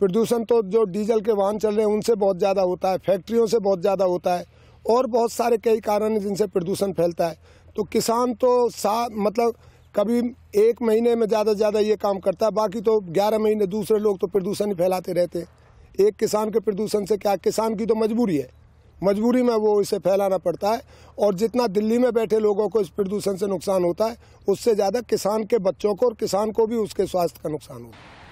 प्रदूषण तो जो डीजल के वाहन चल रहे हैं उनसे बहुत ज़्यादा होता है फैक्ट्रियों से बहुत ज़्यादा होता है और बहुत सारे कई कारण हैं जिनसे प्रदूषण फैलता है तो किसान तो सा मतलब कभी एक महीने में ज़्यादा से ज़्यादा ये काम करता है बाकी तो ग्यारह महीने दूसरे लोग तो प्रदूषण ही फैलाते रहते हैं एक किसान के प्रदूषण से क्या किसान की तो मजबूरी है मजबूरी में वो इसे फैलाना पड़ता है और जितना दिल्ली में बैठे लोगों को इस प्रदूषण से नुकसान होता है उससे ज़्यादा किसान के बच्चों को और किसान को भी उसके स्वास्थ्य का नुकसान होता है